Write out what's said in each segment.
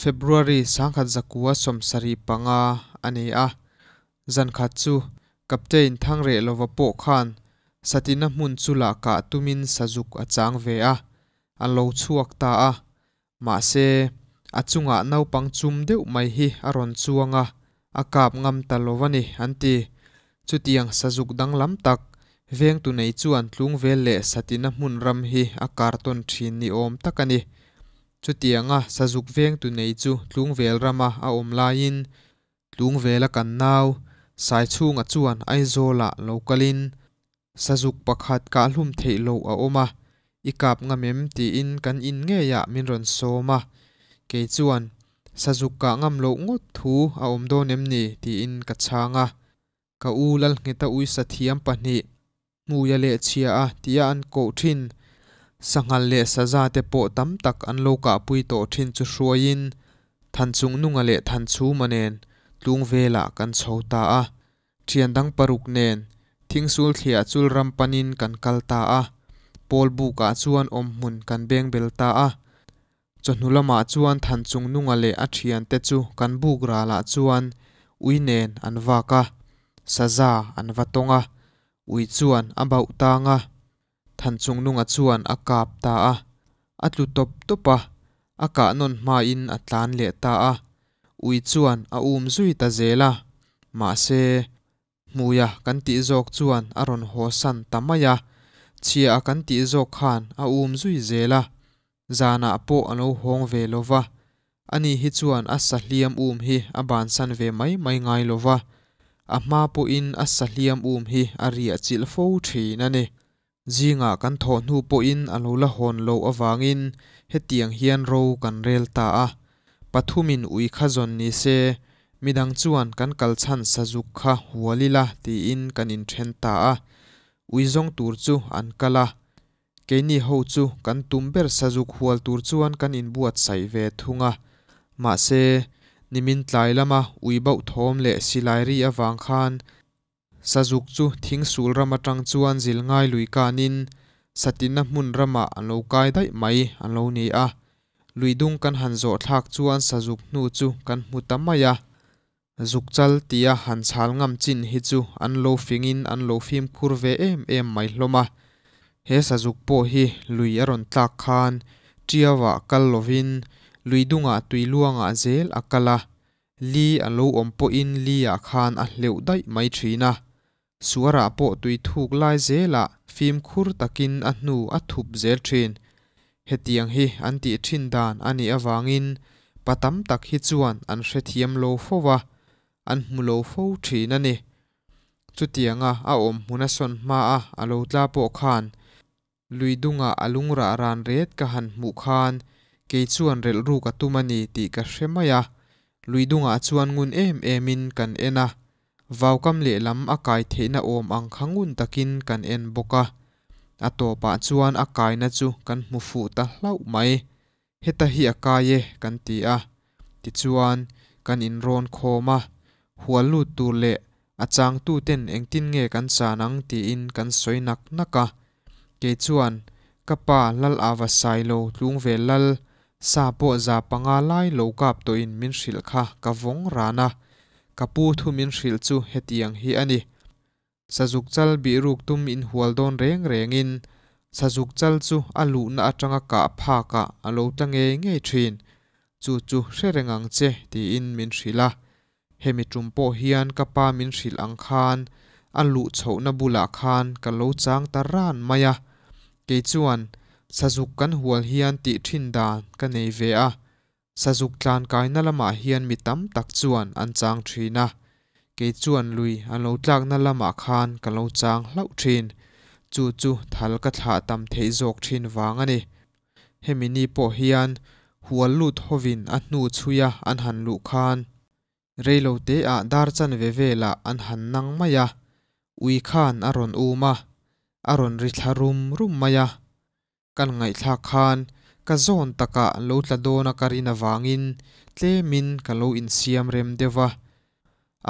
february sangkhad jakuwa som sari panga ania zankhachu captain thangre lova pokhan satina mun chula ka tumin sazuk achang vea alo chuak ta a ma se achung a nau pang chum deu mai hi aron chuanga akap ngam ta lova ni anti chutiang sazuk danglam tak veng tu nei chuan tlung vel le satina mun ram hi a carton thrin ni om takani chutianga sazuk veng tu nei chu tlung vel rama a om lain tlung vela kan nau sai chu chunga chuan aizola lokalin sazuk pakhat ka hlum thei lo a oma ikap nga mem ti in kan in nge ya min ron soma ke chuan sazuk ka ngam lo ngot thu a om do nem ni ti in ka changa ka u lal ngeta ui sa thiam pahnih mu ya le chia a tia an ko thin sa nga le sa za tepo tam tak an lo ka pui to tin chu shuo yin thanchung nunga le thanchu manen luung ve la kan chow ta a thiandang paruk nene ting sul thi a chul rampanin kan kal a pol buka chu an om hun kan beng bel ta a chon u lama chu an thanchung a thiand te chu kan bu gra la chu ui nene an va ka an vato ui chu an aba thanchung nunga chuan a kap ta a atlu top topa a ka non ma in atlan le ta a ui chuan a um zui ta zela ma se muya kan ti zok chuan aron ho san tamaya chia a kan ti zok khan a um zui zela zana po alo hong ve lova ani hi chuan a sahliam um hi a ve mai mai ngai lova a ma po in a sahliam um hi a ria chil fo thi zinga kan tho nu po in alo la hon lo awang in he tiang hian ro kan rel ta a pathumin ui kha zon ni se midang chuan kan kal chan sa zuk kha hualila ti in kan in then ta a ui zong tur chu an kala ke ni ho chu kan tum ber sa zuk hual kan in buat sai ve thunga ma se nimin tlai lama ui bau thom le silairi awang khan sazuk chu thing sul rama tang chuan zil ngai lui kanin satina hmun rama an lo kai dai mai an lo ni a lui dung kan han zo thak chuan sazuk nu chu kan hmuta mai a zuk chal tia han chhal ngam chin hi chu an lo fingin an lo fim khur ve em em mai hloma he sazuk po hi lui aron tlak khan tiawa kallovin lui dunga tui luanga zel akala li an lo ompo in li a khan a hleu dai mai thina สัวระโปตุยถูกไล่เจล่ะฟิล์มคูร์ตะกินอันนูอัฐุบเจลเชนเฮตียงเฮอันตีิชินดานอันนี้อวังอินปัตตมตักฮิจวนอันเสถียมโลฟวะอันมุโลฟูชีนันเนจุดียงอ่ะอาอมมุนสนมาอ่ะอโลตลาโปขานลุยดุงอ่ะอาลุงระรันเรดกันมุขานเกจวนเรลรูกตุมันีติกัชเชมายาลุยดุงอ่ะจวนงุนเอมเอมินกันเอนะ vào cam lệ vaukam le lam akai theina om ang khangun takin kan en boka atopa chuan akai na chu kan hmu fu ta lâu mai hết ta hi akai ye kan ti a ti chuan kan in ron khoma hualu tu lệ le chang tu ten nghe nge kan chanang ti in kan soinak naka ke chuan kapa lal awa sailo lung ve lal sa po za panga lai lo kap to in min hril kha ka vong rana kapu thu min shil chu hetiang hi ani sazuk chal bi ruk tum in hual don reng reng in sazuk chal chu alu na atanga ka pha ka alo tange nge thin chu chu se rengang che ti in min shila hemi tum po hian kapa min shil ang khan alu chho na bula khan ka lo chang taran maya ke chuan sazuk kan hual hian ti thin ka nei ve a สะจุกจานกายนั่ละมาเฮียนมีตั้มตักจวนอันจางทรีนะ เกจวนลุยอันเราจากนั่นละมาคานกันเราจางเล่าทรีนจู่จู่ทัลกะถาตั้มเทยจกทรีนวางอันนี้เฮมินีโอเฮียนหัวลุดหัววินอันนูชุยะอันหันลุคานเรโลเตอะดาร์จันเวเวลาอันหันนังมายะอุยคานอรอนอูมาอรอนริทารุมรุมมายะกันไงทาคาน kazon taka lo tla do na karina wangin tle min kalo in siam rem dewa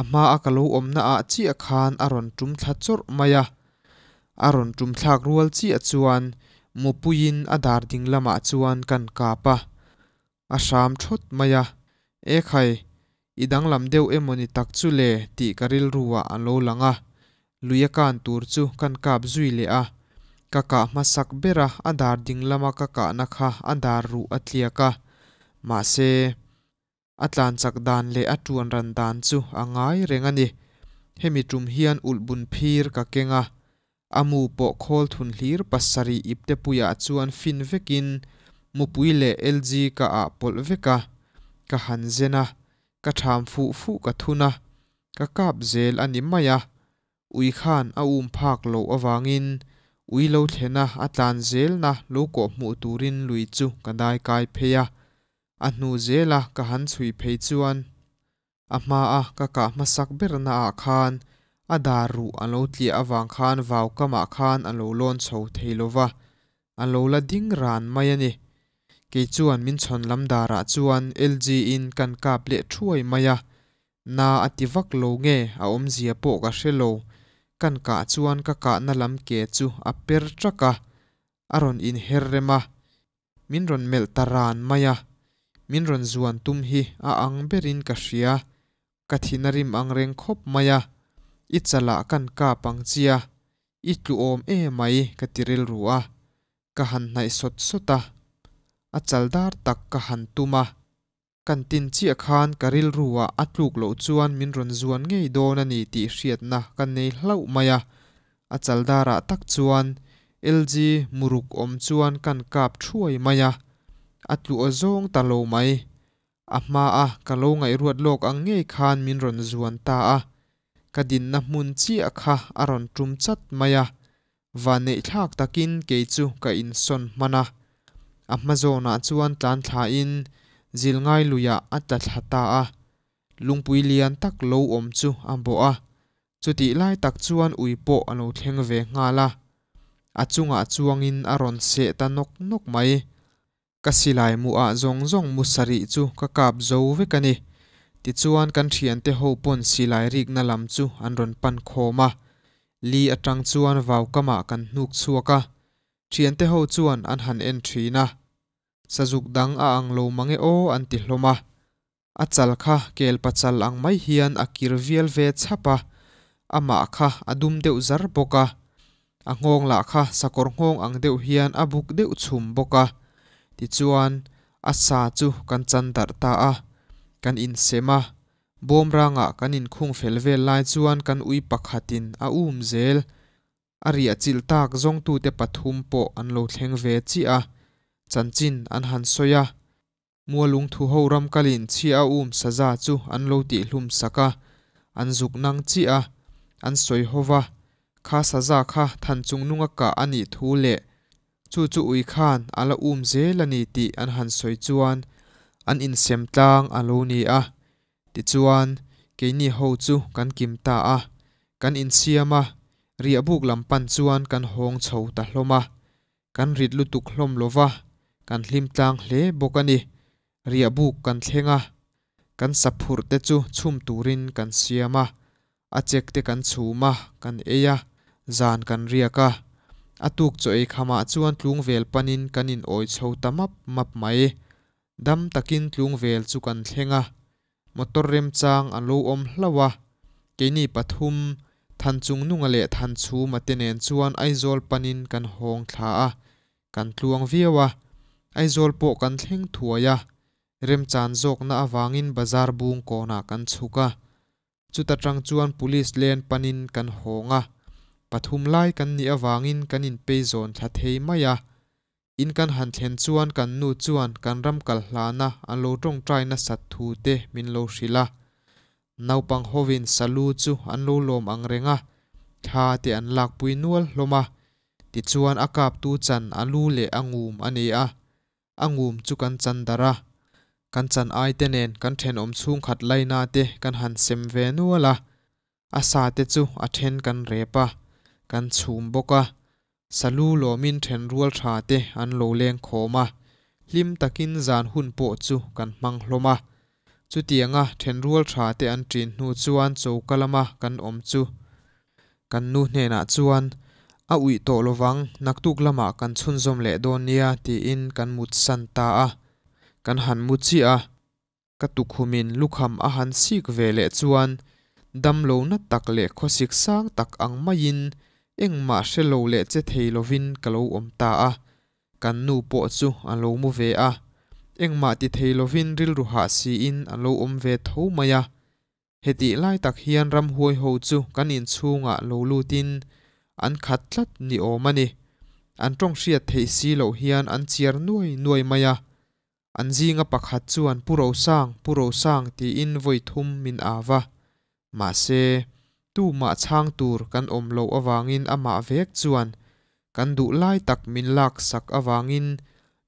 ama a kalo om na a chi a khan aron tum tha chor maya aron tum thak rual chi a chuan mupuin a dar ding lama chuan kan kapa a sham thot maya e khai idang lam deu e karil ruwa an langa luya kan kan kap zui le ka kah hmasak bera a dar ding lama ka kahnakha a dar ruh a tliak a mahse a tlan sak dân le a ṭuan ran dân chu a ngai reng ani he mi trum hian ulh bun phîr ka kenga a mupoh khal thunhlîr pasari ipte puiah chuan fin vekin mupui le lg ka ah polh veka ka han zena ka ṭhâm fuh fuh ka thuna ka kâp zêl ani maia ui khân a um phâk lo avângin อุยโลเทนะอัตานเซลนะลูกอบมูตูรินลุยจูกันได้กายเพียะอันนูเซละกะหันสุยเพยจวนอามาอะกะกะมาสักเบรนาอาคานอาดารูอันโลเตียอวังคานวาวกะมาคานอันโลลอนโซเทโลวะอันโลละดิ้งรานไม่เนี่เกจวนมินชนลำดาราจวนเอลจีอินกันกาบเละช่วยไม่ยะนาอติวักโลเงออมเสียโปกะเชโล kan ka chuan ka ka na lam ke chu a per traka aron in herrema minron mel taran maya minron zuan tum hi a ang berin ka ria kathinarim ang reng khop maya ichala kan ka pangchia itlu om e mai kan tin chi a khan karil ruwa atluk lo chuan min ron zuan ngei dona ni ti hriat na kan nei hlau maya a chaldara tak chuan lg muruk om chuan kan kap thuai maya atlu ozong talo mai a ma a kalo ngai ruat lok ang ngei khan min ron zuan ta a kadin na mun chi a kha trum chat maya wa nei thak takin ke chu ka in son mana amazona chuan tan tha in zil ngai luya atat hata a lungpui lian tak lo om chu ambo a chuti lai tak chuan uipo alo thleng ve nga la achunga chuangin aron se ta nok nok mai kasilai mu a zong zong musari chu ka kap zo ve kani ti chuan kan thian te ho pon silai rik na lam chu an ron pan khoma li atang chuan vau kama kan hnuk chuaka thian te ho chuan an han en thina sazuk dang a ang lo mange o anti hloma achal kha kel pa chal ang mai hian a kir vel ve chapa ama kha adum deu zar boka angong la kha sakor ngong ang deu hian abuk deu chum boka ti chuan a sa chu kan chan dar ta a kan in sema bom ra nga kan in khung fel ve lai chuan kan ui pakhatin a um zel a ri a tak zong tu te pathum po an lo thleng ve chi a จันจินอันหันโซยามัวลุงทูโฮรำกลินชีอาอุมซาจาจูอันโลติลุมสักะอันจุกนังชีอาอันสวยฮวาข้าซาจาข้าทันจุงนุงกะอันอีทูเลจูจู่อุยขานอัลอุมเจลนีติอันหันสวยจวนอันอินเซมตางอันโลนีอาติจวนเกนีโฮจูกันกิมตาอากันอินเซียมาเรียบุกลำปันจวนกันหงเฉาตะลมากันริดลุตุคลมโลวา kan hlim tlang hle bawk ani riabuk kan thlenga kan saphurte chu chhum turin kan siama a chekte kan chhuma kan eya zan kan riaka atuk chawi khama chuan tlung vel panin kanin oi chho tamap map mai dam takin tlung vel chu kan thlenga motor rem chang an lo om hlawa keini pathum than chung nunga le than chu matenen chuan aizol panin kan hong thla a kan tluang viawa ai zol po kan thleng thuaya rem chan jok na awangin bazar bung ko na kan chuka chuta tang chuan police len panin kan honga pathum lai kan ni awangin kan in pe zon tha thei maya in kan han thlen chuan kan nu chuan kan ram kal hlana an lo tong trai na sat thu te min lo hrila naupang hovin salu chu an lo lom ang renga tha te an lak pui nual hloma ti chuan akap tu chan alu le angum ani a อังูมจุกันจันดาระกันจันไอเตเนนกันเทนอมซุงขัดไลนาเตกันหันเซมเวนัวละอาสาเตจูอาเทนกันเรปะกันซูมบกะสลูโลมินเทนรัวชาเตอันโลเลงโคมาลิมตะกินจานหุ่นโปจูกันมังโลมาจุดเดียงะเทนรัวชาเตอันจีนหูจวนโจกะลมากันอมจูกันนูเนนะจวนอาอวิโตลวังนักตุกลมากันชุนซอมเลโดอนียตีอินกันมุดสันตาอะกันหันมุดซีอะกตุกหุมินลูกหำอาหารซีกเวเลจวนดำโลนัดตักเลข้อศิกสางตักอังไม่ยินเอ็งมาเชลโลเลจเทโลวินกลาวอมตาอะกันนูปอจูอันโลมุเวอะเอ็งมาติเทลวินริลรุหาสีอินอันโลอมเวทูมายะเฮติไลตักเฮียนรำหวยหูจูกันอินชูงะโลลูติน an khat tlat ni awm ani an tawng hriat theih si lo hian an chiar nuai nuai mai a an zinga pakhat chuan puro sang puro sang tiin voithum min ava mahse tuma chang tur kan om lo awangin amah vek chuan kan duh lai tak min lak sak awangin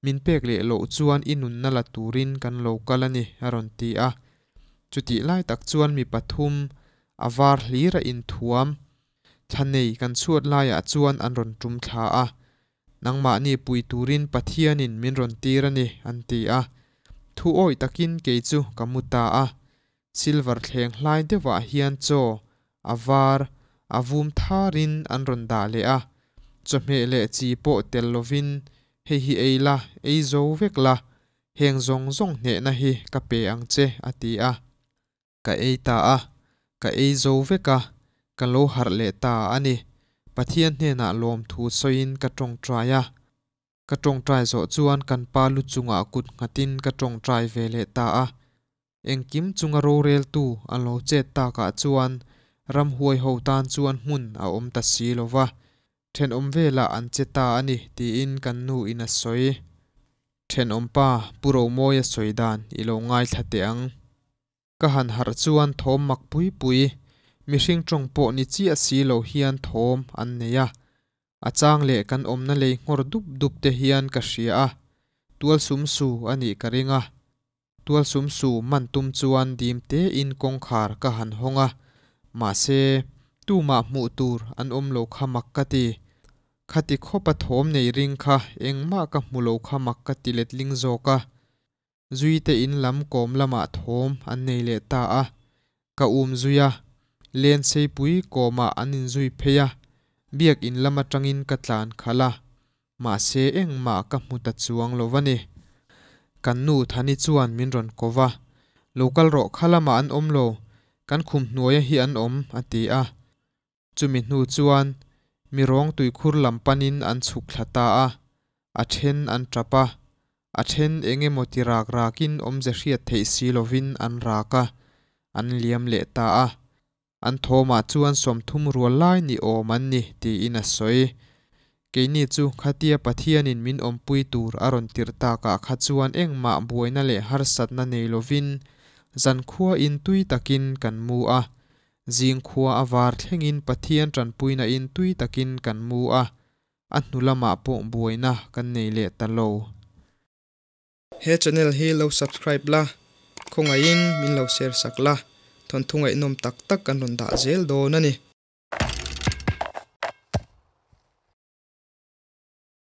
min pek le lo chuan inun na la turin kan lo kalani aron ti a chuti lai tak chuan mi pathum avar hlir a in thuam thanei kan chuat laia ah chuan an ron tum thla a nangma ni pui turin pathianin min ron tir ani an ti a thu oi takin ke chu kamuta a silver thleng hlai dewa hian cho avar avum tharin an ron da le a chawhme le chi po tel lovin hei hi eila ei la heng zong zong hne na hi ka ang che ati a ka ei ta a ka ei zo veka ka lo har le ta ani pathian hne na lom thu soin ka tong traya ka tong trai zo chuan kan pa lu chunga kut ngatin ka tong trai ve le ta a kim chunga ro rel tu alo che ta ka chuan ram huai ho tan chuan mun a om ta si lova then om vela an che ta ani ti in kan nu in a soi then om pa puro moya soidan ilo ngai thate ang ka han har chuan thom mak pui pui mihring tawngpawh ni chi a si lo hian thawm an nei a a chang leh kan awmna lei hnawr dup dup te hian ka hria a tual sum su a nih ka ringa tual sum su man tum chuan dim te in kawngkhar ka han se tu ma mu tur an om lo khamak ka ti khati khopa thom nei ring kha ma ka mu lo khamak ka tilet ling zawka zui te in lam kom lama ah thom an nei le ta a ka um zuya เลนเซปุยโกมาอันินซุยเพียเบียกอินละมาจังอินกัตลานคาลามาเซเองมากับมุตัดสวงโลวันีกันนูทันิจวนมินรอนโกวลูลกัลโรคาลามาอันอมโลกันคุมหน่วยฮิอันอมอตีอาจุมินูจวนมีร้องตุยคุรลำปานินอันสุขลตาอาอาเชนอันจับปะอาเชนเองมติรากรากินอมเจเชียเทศีโลวินอันรากะอันเลียมเลตาอาอันโทมาจวนสมทุมรัวไลนิโอมันนีิตีอินสอยกนี้จูขัตยปทียนินมินอมปุยตูรอรอนติรตากะขัจวนเองมาบวยนั่นเละฮรสัตนาเนลวินจันขัวอินตุยตะกินกันมัวจิงขัวอวาร์เทงินปทียนจันปุยนาอินตุยตะกินกันมัวอันนุลมาปุ่บวยนะกันเนเลตโลเฮชแนลฮีโลสับสคริปต์ละคงอินมินเราแชร์สักละ thon thunga inom tak tak kan ron da jail